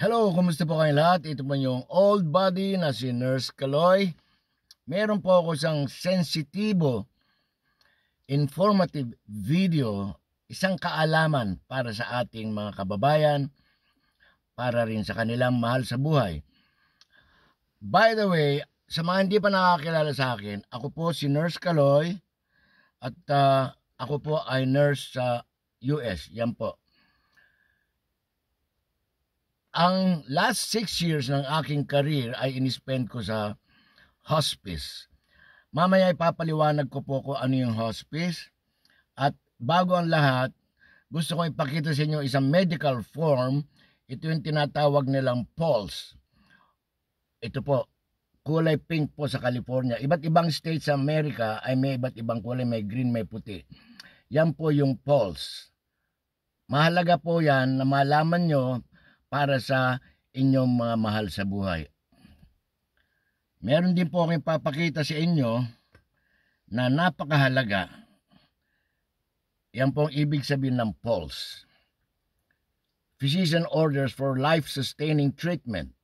Hello, kumusta po kayong lahat? Ito po yung old body na si Nurse Kaloy. Meron po ako isang sensitibo, informative video, isang kaalaman para sa ating mga kababayan, para rin sa kanilang mahal sa buhay. By the way, sa mga hindi pa nakakilala sa akin, ako po si Nurse Kaloy at uh, ako po ay nurse sa US. Yan po. Ang last six years ng aking career ay inispend ko sa hospice. Mamaya ipapaliwanag ko po ko ano yung hospice. At bago ang lahat, gusto ko ipakita sa inyo isang medical form. Ito yung tinatawag nilang pulse. Ito po, kulay pink po sa California. Iba't ibang states sa Amerika ay may iba't ibang kulay. May green, may puti. Yan po yung pulse. Mahalaga po yan na malaman nyo para sa inyong mga mahal sa buhay. Meron din po akong papakita sa inyo na napakahalaga. Yan pong ibig sabihin ng pulse. Physician orders for life-sustaining treatment.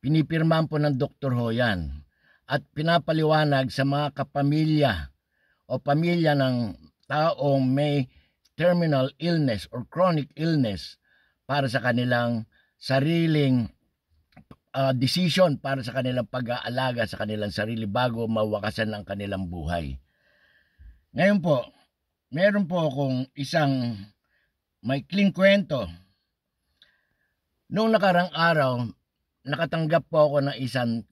Pinipirman po ng Dr. Ho yan at pinapaliwanag sa mga kapamilya o pamilya ng taong may terminal illness or chronic illness para sa kanilang sariling uh, ah, decision para sa kanilang pag-aalaga sa kanilang sarili bago mawakasan ang kanilang buhay. Ngayon po, meron po akong isang may kling kwento. Noong nakarang araw, nakatanggap po ako ng isang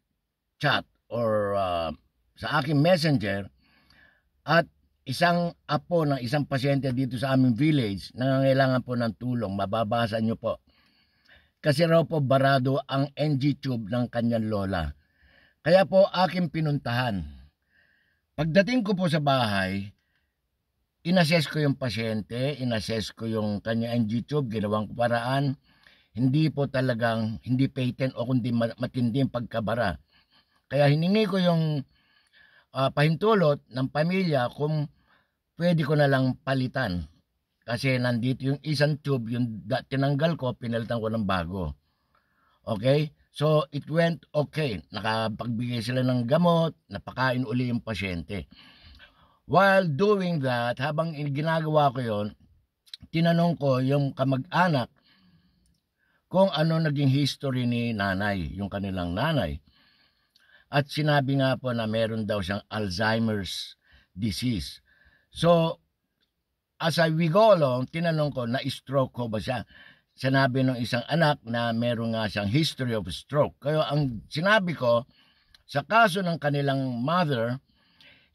chat or uh, sa aking messenger at isang apo ng isang pasyente dito sa aming village nangangailangan po ng tulong. Mababasa nyo po. Kasi raw po barado ang NG tube ng kanyang lola. Kaya po aking pinuntahan. Pagdating ko po sa bahay, inassess ko yung pasyente, inassess ko yung kanya NG tube, ginawang paraan. Hindi po talagang, hindi patent o kundi matindi yung pagkabara. Kaya hiningi ko yung uh, pahintulot ng pamilya kung pwede ko na lang palitan. Kasi nandito yung isang tube, yung tinanggal ko, pinalitan ko ng bago. Okay? So, it went okay. Nakapagbigay sila ng gamot, napakain uli yung pasyente. While doing that, habang ginagawa ko yon, tinanong ko yung kamag-anak kung ano naging history ni nanay, yung kanilang nanay. At sinabi nga po na meron daw siyang Alzheimer's disease. So, as I we go along, tinanong ko, na-stroke ko ba siya? Sinabi ng isang anak na meron nga siyang history of stroke. Kaya ang sinabi ko, sa kaso ng kanilang mother,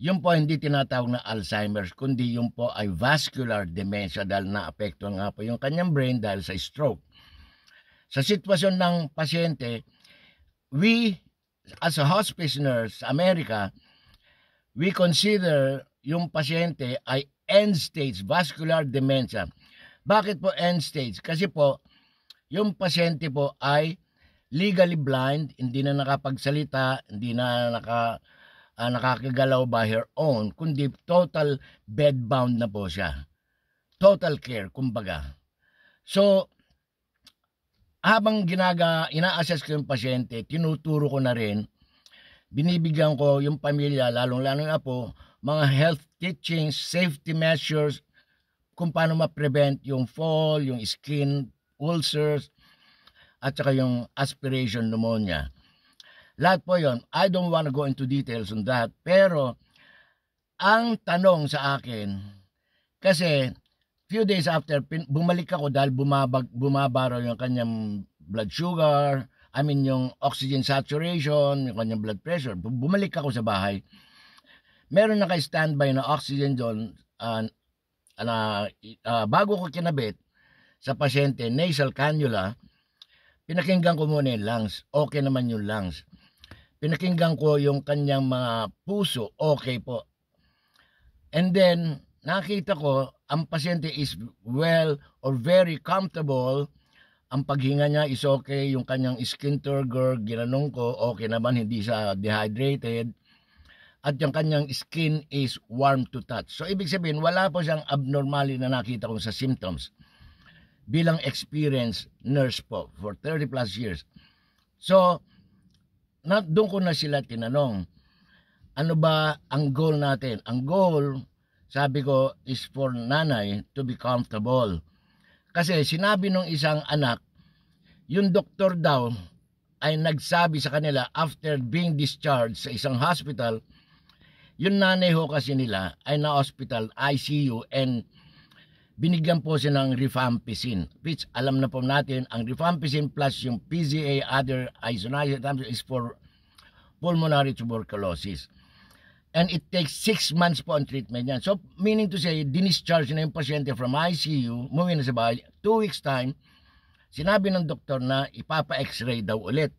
yun po hindi tinatawag na Alzheimer's, kundi yun po ay vascular dementia dahil naapektuhan nga po yung kanyang brain dahil sa stroke. Sa sitwasyon ng pasyente, we as a hospice nurse, America, we consider yung pasyente ay end-stage vascular dementia. Bakit po end-stage? Kasi po, yung pasyente po ay legally blind, hindi na nakapagsalita, hindi na naka, uh, nakakagalaw by her own, kundi total bedbound na po siya. Total care, kumbaga. So, habang ginaga, ina-assess ko yung pasyente, tinuturo ko na rin, binibigyan ko yung pamilya, lalong-lalo na po, mga health teachings, safety measures, kung paano ma-prevent yung fall, yung skin ulcers, at saka yung aspiration pneumonia. Lahat po yon. I don't want to go into details on that. Pero, ang tanong sa akin, kasi few days after, bumalik ako dahil bumabag, bumabaro yung kanyang blood sugar, I mean yung oxygen saturation, yung kanyang blood pressure. Bumalik ako sa bahay meron naka-standby na oxygen doon uh, na uh, bago ko kinabit sa pasyente nasal cannula, pinakinggan ko muna yung lungs. Okay naman yung lungs. Pinakinggan ko yung kanyang mga puso. Okay po. And then, nakita ko, ang pasyente is well or very comfortable. Ang paghinga niya is okay. Yung kanyang skin turgor, ginanong ko, okay naman, hindi sa dehydrated at yung kanyang skin is warm to touch. So ibig sabihin, wala po siyang abnormally na nakita ko sa symptoms bilang experienced nurse po for 30 plus years. So, na, doon ko na sila tinanong, ano ba ang goal natin? Ang goal, sabi ko, is for nanay to be comfortable. Kasi sinabi nung isang anak, yung doktor daw ay nagsabi sa kanila after being discharged sa isang hospital, yung nanay ho kasi nila ay na-hospital, ICU, and binigyan po siya ng rifampicin. Which alam na po natin, ang rifampicin plus yung PZA, other isoniazid is for pulmonary tuberculosis. And it takes 6 months po ang treatment niyan. So, meaning to say, dinischarge na yung pasyente from ICU, muwi na sa bahay, 2 weeks time, sinabi ng doktor na ipapa-x-ray daw ulit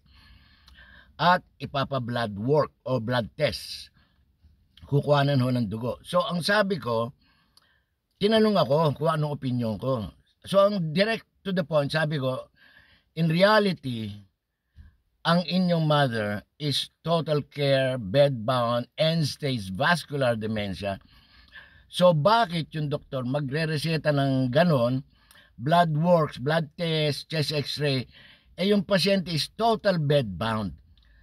at ipapa-blood work o blood test kukuhanan ho ng dugo. So ang sabi ko, tinanong ako kung anong opinion ko. So ang direct to the point, sabi ko, in reality, ang inyong mother is total care, bedbound, end-stage vascular dementia. So bakit yung doktor magre-reseta ng ganon, blood works, blood test, chest x-ray, eh yung pasyente is total bedbound.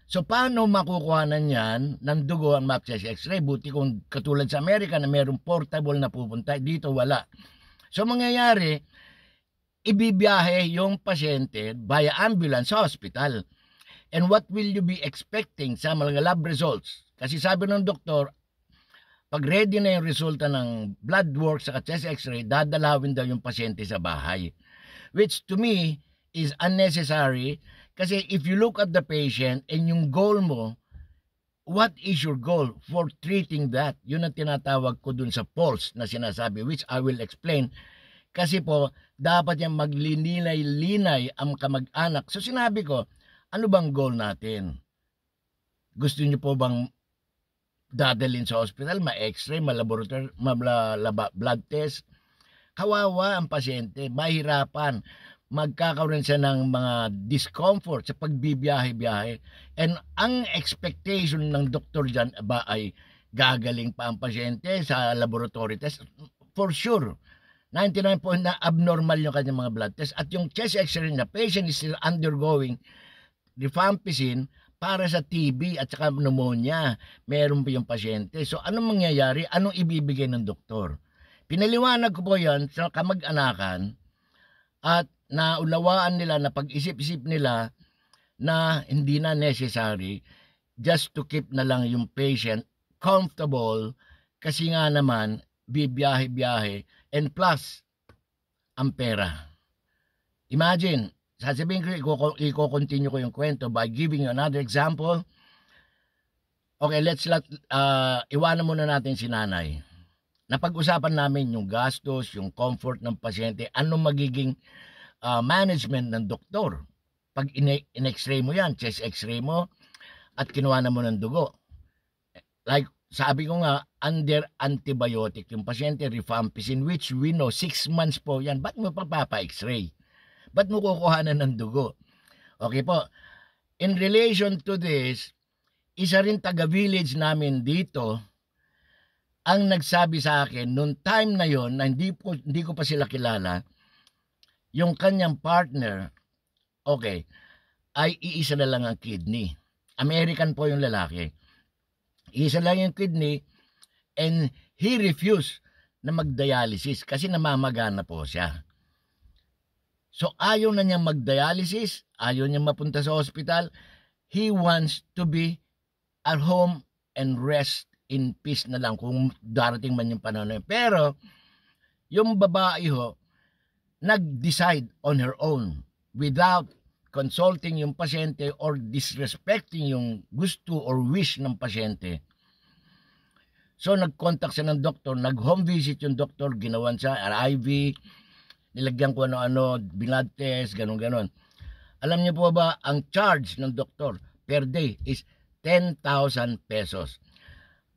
So paano makukuha niyan ng dugo ang map chest x-ray? Buti kung katulad sa Amerika na mayroong portable na pupunta, dito wala. So mangyayari, ibibiyahe yung pasyente via ambulance sa hospital. And what will you be expecting sa mga lab results? Kasi sabi ng doktor, pag ready na yung resulta ng blood work sa chest x-ray, dadalawin daw yung pasyente sa bahay. Which to me is unnecessary kasi if you look at the patient and yung goal mo, what is your goal for treating that? Yun ang tinatawag ko dun sa pulse na sinasabi, which I will explain. Kasi po, dapat niyang maglinilay-linay ang kamag-anak. So sinabi ko, ano bang goal natin? Gusto niyo po bang dadalhin sa hospital, ma-x-ray, ma-laboratory, ma-blood test? Kawawa ang pasyente, mahirapan magkakaroon siya ng mga discomfort sa pagbibiyahe-biyahe. And ang expectation ng doktor dyan ba ay gagaling pa ang pasyente sa laboratory test? For sure, 99 point na abnormal yung kanyang mga blood test. At yung chest x-ray na patient is still undergoing rifampicin para sa TB at saka pneumonia. Meron po yung pasyente. So anong mangyayari? Anong ibibigay ng doktor? Pinaliwanag ko po yan sa kamag-anakan at na ulawaan nila, na pag-isip-isip nila na hindi na necessary just to keep na lang yung patient comfortable kasi nga naman bibiyahe-biyahe and plus ang pera. Imagine, sasabihin ko, i-continue ko yung kwento by giving you another example. Okay, let's let, uh, ah, iwanan muna natin si nanay. Napag-usapan namin yung gastos, yung comfort ng pasyente, anong magiging uh, management ng doktor. Pag in-x-ray mo yan, chest x-ray mo, at kinuha na mo ng dugo. Like, sabi ko nga, under antibiotic yung pasyente, rifampicin, which we know, 6 months po yan. Ba't mo papapa-x-ray? Ba't mo kukuha na ng dugo? Okay po. In relation to this, isa rin taga-village namin dito, ang nagsabi sa akin, noong time na yon na hindi, po, hindi ko pa sila kilala, yung kanyang partner, okay, ay iisa na lang ang kidney. American po yung lalaki. Isa lang yung kidney and he refused na magdialysis kasi namamagana po siya. So ayaw na niya magdialysis, ayaw niya mapunta sa hospital. He wants to be at home and rest in peace na lang kung darating man yung panahon. Pero yung babae ho, nag-decide on her own without consulting yung pasyente or disrespecting yung gusto or wish ng pasyente. So nag-contact siya ng doktor, nag-home visit yung doktor, ginawan siya, IV, nilagyan ko ano-ano, blood test, ganun-ganun. Alam niyo po ba, ang charge ng doktor per day is 10,000 pesos.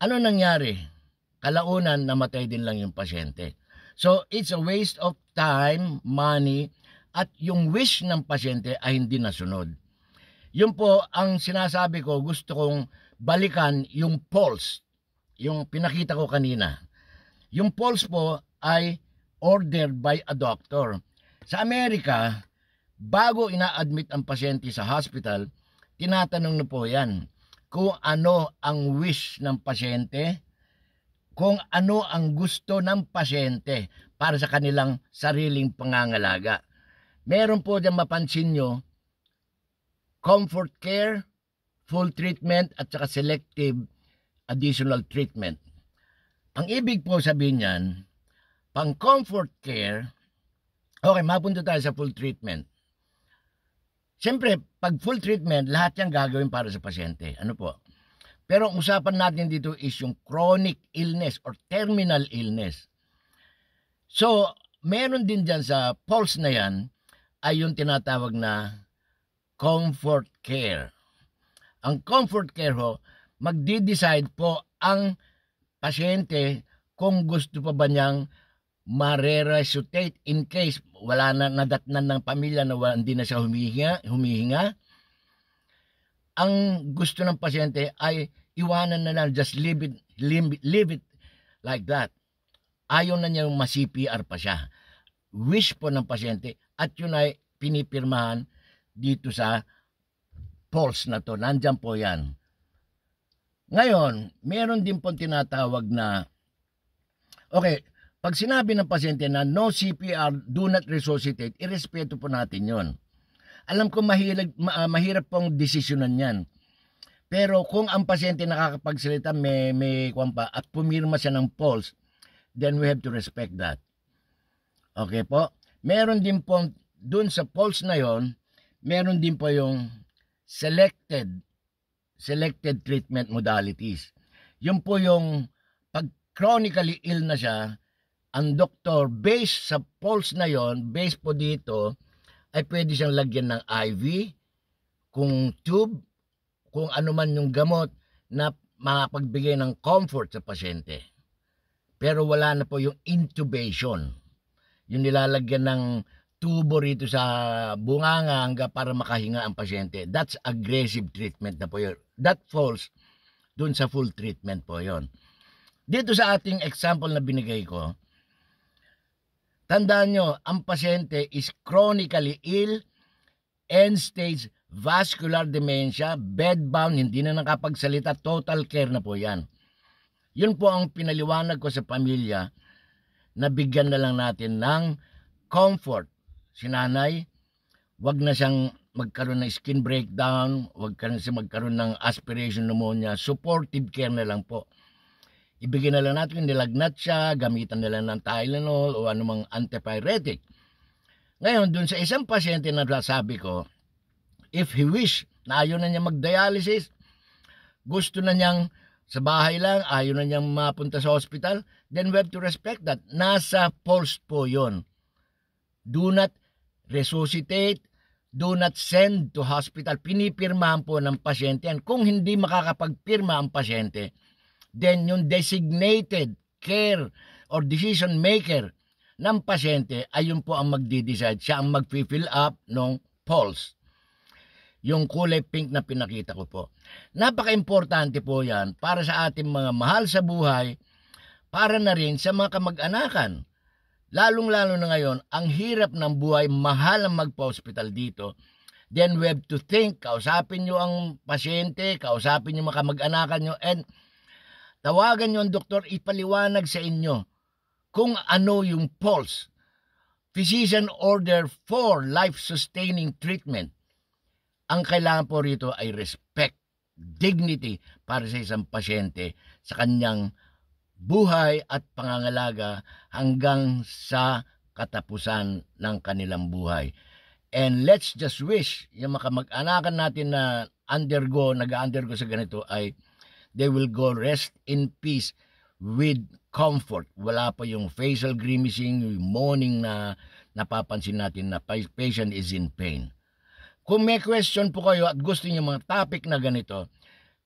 Ano nangyari? Kalaunan, namatay din lang yung pasyente. So, it's a waste of time, money, at yung wish ng pasyente ay hindi nasunod. Yun po ang sinasabi ko, gusto kong balikan yung pulse, yung pinakita ko kanina. Yung pulse po ay ordered by a doctor. Sa Amerika, bago ina-admit ang pasyente sa hospital, tinatanong na po yan kung ano ang wish ng pasyente, kung ano ang gusto ng pasyente para sa kanilang sariling pangangalaga. Meron po dyan mapansin nyo, comfort care, full treatment, at saka selective additional treatment. Ang ibig po sabihin niyan, pang comfort care, okay, mapunta tayo sa full treatment. Siyempre, pag full treatment, lahat yan gagawin para sa pasyente. Ano po? Pero ang usapan natin dito is yung chronic illness or terminal illness. So, meron din dyan sa pulse na yan ay yung tinatawag na comfort care. Ang comfort care ho, magde decide po ang pasyente kung gusto pa ba niyang mareresuscitate in case wala na nadatnan ng pamilya na hindi na siya humihinga, humihinga ang gusto ng pasyente ay iwanan na lang, just leave it, leave, leave it like that. Ayaw na niya yung ma-CPR pa siya. Wish po ng pasyente at yun ay pinipirmahan dito sa pulse na to. Nandyan po yan. Ngayon, meron din pong tinatawag na, okay, pag sinabi ng pasyente na no CPR, do not resuscitate, irespeto po natin yon. Alam ko mahilig, ma, uh, mahirap pong desisyonan yan. Pero kung ang pasyente nakakapagsalita, may, may kwampa, at pumirma siya ng pulse, then we have to respect that. Okay po? Meron din po, dun sa pulse na yon, meron din po yung selected selected treatment modalities. Yun po yung pag chronically ill na siya, ang doktor based sa pulse na yon, based po dito, ay pwede siyang lagyan ng IV, kung tube, kung ano man yung gamot na makapagbigay ng comfort sa pasyente. Pero wala na po yung intubation. Yung nilalagyan ng tubo rito sa bunganga hangga para makahinga ang pasyente. That's aggressive treatment na po yun. That falls dun sa full treatment po yon. Dito sa ating example na binigay ko, Tandaan nyo, ang pasyente is chronically ill, end-stage vascular dementia, bedbound, hindi na nakapagsalita, total care na po yan. Yun po ang pinaliwanag ko sa pamilya na bigyan na lang natin ng comfort. Si nanay, wag na siyang magkaroon ng skin breakdown, wag ka na siya magkaroon ng aspiration pneumonia, supportive care na lang po. Ibigay na lang natin, nilagnat siya, gamitan nila ng Tylenol o anumang antipyretic. Ngayon, dun sa isang pasyente na sabi ko, if he wish na ayaw na niya mag-dialysis, gusto na niyang sa bahay lang, ayaw na niyang mapunta sa hospital, then we have to respect that. Nasa pulse po yon. Do not resuscitate, do not send to hospital. Pinipirmahan po ng pasyente yan. Kung hindi makakapagpirma ang pasyente, then yung designated care or decision maker ng pasyente ay yun po ang magdi-decide. Siya ang mag-fill up ng polls. Yung kulay pink na pinakita ko po. Napaka-importante po yan para sa ating mga mahal sa buhay, para na rin sa mga kamag-anakan. Lalong-lalo na ngayon, ang hirap ng buhay, mahal ang magpa-hospital dito. Then we have to think, kausapin nyo ang pasyente, kausapin nyo mga kamag-anakan nyo, and Tawagan nyo ang doktor, ipaliwanag sa inyo kung ano yung pulse. Physician order for life-sustaining treatment. Ang kailangan po rito ay respect, dignity para sa isang pasyente sa kanyang buhay at pangangalaga hanggang sa katapusan ng kanilang buhay. And let's just wish yung makamag-anakan natin na undergo, nag-undergo sa ganito ay they will go rest in peace with comfort. Wala pa yung facial grimacing, yung moaning na napapansin natin na patient is in pain. Kung may question po kayo at gusto niyo mga topic na ganito,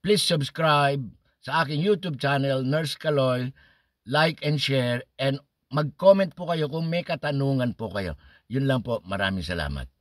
please subscribe sa aking YouTube channel, Nurse Kaloy, like and share, and mag-comment po kayo kung may katanungan po kayo. Yun lang po, maraming salamat.